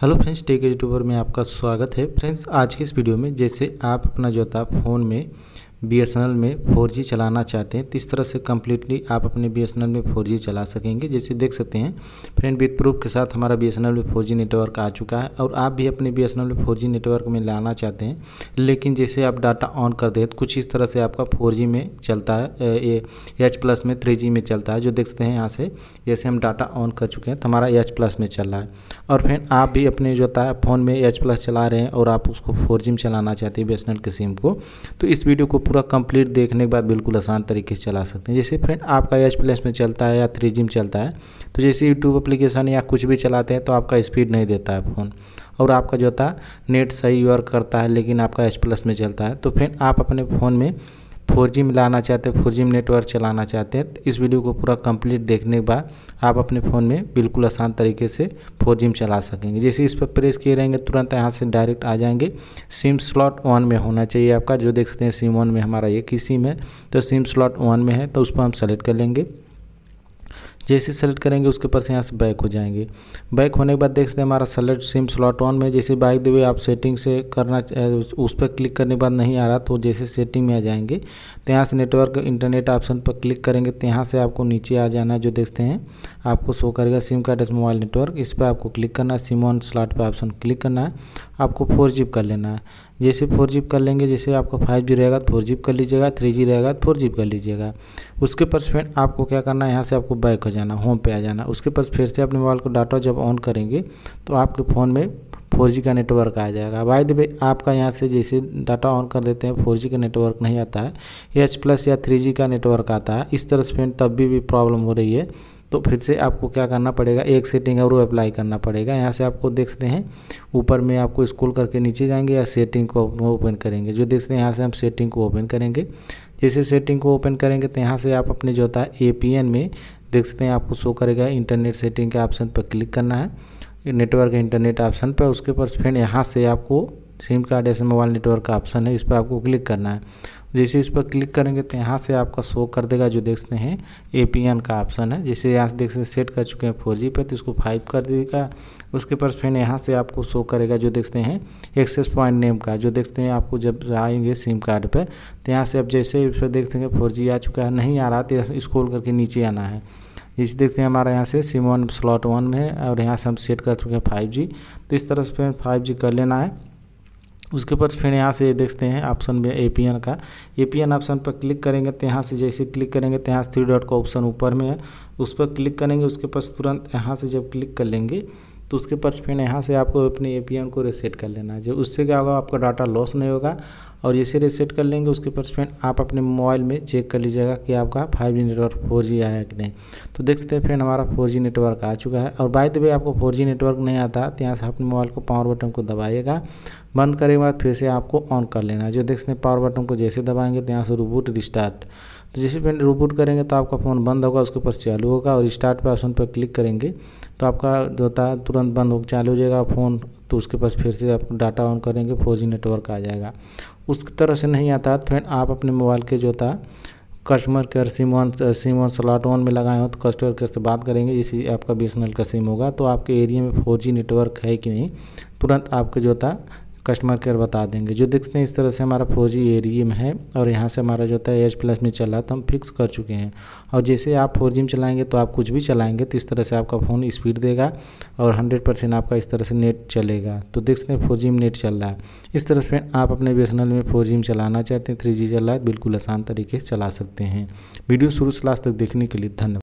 hello friends tech YouTuber में आपका स्वागत है फ्रेंड्स आज के इस वीडियो में जैसे आप अपना जो था फ़ोन में बी में फोर चलाना चाहते हैं तो इस तरह से कम्प्लीटली आप अपने बी में फोर चला सकेंगे जैसे देख सकते हैं फ्रेंड विथ प्रूफ के साथ हमारा बी में फोर नेटवर्क आ चुका है और आप भी अपने बी में फोर नेटवर्क में लाना चाहते हैं लेकिन जैसे आप डाटा ऑन कर दें तो कुछ इस तरह से आपका फोर में चलता है एच प्लस में थ्री में चलता है जो देख सकते हैं यहाँ से जैसे हम डाटा ऑन कर चुके हैं तो हमारा एच प्लस में चल रहा है और फ्रेंड आप भी अपने जो होता फ़ोन में एच प्लस चला रहे हैं और आप उसको फोर में चलाना चाहते हैं बी के सिम को तो इस वीडियो को पूरा कंप्लीट देखने के बाद बिल्कुल आसान तरीके से चला सकते हैं जैसे फ्रेंड आपका एच प्लस में चलता है या थ्री में चलता है तो जैसे यूट्यूब अप्लीकेशन या कुछ भी चलाते हैं तो आपका स्पीड नहीं देता है फ़ोन और आपका जो होता नेट सही वर्क करता है लेकिन आपका एच प्लस में चलता है तो फ्रेंड आप अपने फ़ोन में फोर जी में लाना चाहते हैं फोर जी में नेटवर्क चलाना चाहते हैं तो इस वीडियो को पूरा कंप्लीट देखने के बाद आप अपने फ़ोन में बिल्कुल आसान तरीके से फोर जी में चला सकेंगे जैसे इस पर प्रेस किए रहेंगे तुरंत यहाँ से डायरेक्ट आ जाएंगे सिम स्लॉट वन में होना चाहिए आपका जो देख सकते हैं सिम वन में हमारा एक ही सिम है तो सिम स्लॉट वन में है तो उस पर हम सेलेक्ट कर लेंगे जैसे सेलेक्ट करेंगे उसके ऊपर से यहाँ से बैक हो जाएंगे बैक होने के बाद देख सकते हैं हमारा सेलेक्ट सिम स्लॉट ऑन में जैसे बाइक दे आप सेटिंग से करना उस पर क्लिक करने के बाद नहीं आ रहा तो जैसे सेटिंग में आ जाएंगे तो यहाँ से नेटवर्क इंटरनेट ऑप्शन पर क्लिक करेंगे तो यहाँ से आपको नीचे आ जाना जो देखते हैं आपको शो करेगा सिम कार्ड मोबाइल नेटवर्क इस पर आपको क्लिक करना है सिम ऑन स्लॉट पर ऑप्शन क्लिक करना है आपको फोर जी कर लेना है जैसे फोर जीप कर लेंगे जैसे आपका फाइव जी रहेगा तो फोर जीप कर लीजिएगा थ्री जी रहेगा तो फोर जीप कर लीजिएगा उसके पर फिर आपको क्या करना है यहाँ से आपको बैक हो जाना होम पे आ जाना उसके पास फिर से अपने मोबाइल को डाटा जब ऑन करेंगे तो आपके फ़ोन में फोर का नेटवर्क आ जाएगा बाय द वे आपका यहाँ से जैसे डाटा ऑन कर देते हैं फोर का नेटवर्क नहीं आता है एच प्लस या थ्री का नेटवर्क आता है इस तरह से फ्रेंड तब भी, भी प्रॉब्लम हो रही है तो फिर से आपको क्या करना पड़ेगा एक सेटिंग और अप्लाई करना पड़ेगा यहाँ से आपको देखते हैं ऊपर में आपको स्कूल करके नीचे जाएंगे या सेटिंग को ओपन करेंगे जो देखते हैं यहाँ से हम सेटिंग को ओपन करेंगे जैसे सेटिंग को ओपन करेंगे तो यहाँ से आप अपने जो होता है ए में देख सकते हैं आपको शो करेगा इंटरनेट सेटिंग के ऑप्शन पर क्लिक करना है नेटवर्क इंटरनेट ऑप्शन पर उसके पर फिर यहाँ से आपको सिम कार्ड ऐसे मोबाइल नेटवर्क का ऑप्शन है इस पर आपको क्लिक करना है जैसे इस पर क्लिक करेंगे तो यहाँ से आपका शो कर देगा जो देखते हैं ए का ऑप्शन है जैसे यहाँ से देख सकते हैं सेट कर चुके हैं फोर जी पर तो इसको फाइव कर देगा उसके पास फिर यहाँ से आपको शो करेगा जो देखते हैं एक्सेस पॉइंट नेम का जो देखते हैं आपको जब आएंगे सिम कार्ड पर तो यहाँ से अब जैसे इस पर देखते हैं फोर आ चुका है नहीं आ रहा तो स्क्रोल करके नीचे आना है इसी देखते हैं हमारा यहाँ से सिम वन स्लॉट वन में है और यहाँ से हम सेट कर चुके हैं फाइव जी तो इस तरह से फिर फाइव जी कर लेना है उसके ऊपर फिर यहाँ से देखते हैं ऑप्शन में ए पी एन का ए पी एन ऑप्शन पर क्लिक करेंगे तो यहाँ से जैसे क्लिक करेंगे तो यहाँ से थ्री डॉट का ऑप्शन ऊपर में है उस पर क्लिक करेंगे उसके पास तुरंत यहाँ से जब क्लिक कर लेंगे तो उसके पास फिर यहाँ से आपको अपने ए पी एन को रिसेट कर लेना है जब उससे क्या होगा आपका डाटा लॉस नहीं होगा और जैसे रिसेट कर लेंगे उसके फ्रेंड आप अपने मोबाइल में चेक कर लीजिएगा कि आपका five G network four G आया कि नहीं तो देख सकते हैं फ्रेंड हमारा फोर जी नेटवर्क आ चुका है और बाय द वे आपको फोर जी नेटवर्क नहीं आता तो यहाँ से अपने मोबाइल को पावर बटन को दबाइएगा बंद करने के बाद फिर से आपको ऑन कर लेना है जो देख सकते हैं पावर बटन को जैसे दबाएंगे तो यहाँ से रूबूट रिस्टार्ट तो जैसे फ्रेंड रूबूट करेंगे तो आपका फ़ोन बंद होगा उसके ऊपर चालू होगा और स्टार्ट पर ऑप्शन पर क्लिक करेंगे तो आपका जो होता है तुरंत बंद हो चालू हो जाएगा फ़ोन तो उसके पास फिर से आप डाटा ऑन करेंगे फोर जी नेटवर्क आ जाएगा उस तरह से नहीं आता तो फ्रेंड आप अपने मोबाइल के जो था customer care SIM one SIM one slot one में लगाए हो तो कस्टमर केयर से बात करेंगे इसी आपका बी एस एन एल का सिम होगा तो आपके एरिया में फोर जी नेटवर्क है कि नहीं तुरंत आपके जो था कस्टमर केयर बता देंगे जो देखते हैं इस तरह से हमारा फोर जी एरिए में है और यहाँ से हमारा जो होता है एच प्लस में चला तो हम फिक्स कर चुके हैं और जैसे आप फोर जी में चलाएँगे तो आप कुछ भी चलाएँगे तो इस तरह से आपका फ़ोन स्पीड देगा और हंड्रेड परसेंट आपका इस तरह से नेट चलेगा तो देख सकते हैं फोर जी में नेट चल रहा है इस तरह से आप अपने बी एस एन एल में फोर जी में चलाना चाहते हैं थ्री जी चल रहा है तो बिल्कुल आसान तरीके से चला सकते हैं वीडियो शुरू से लास्ट तक देखने के लिए धन्यवाद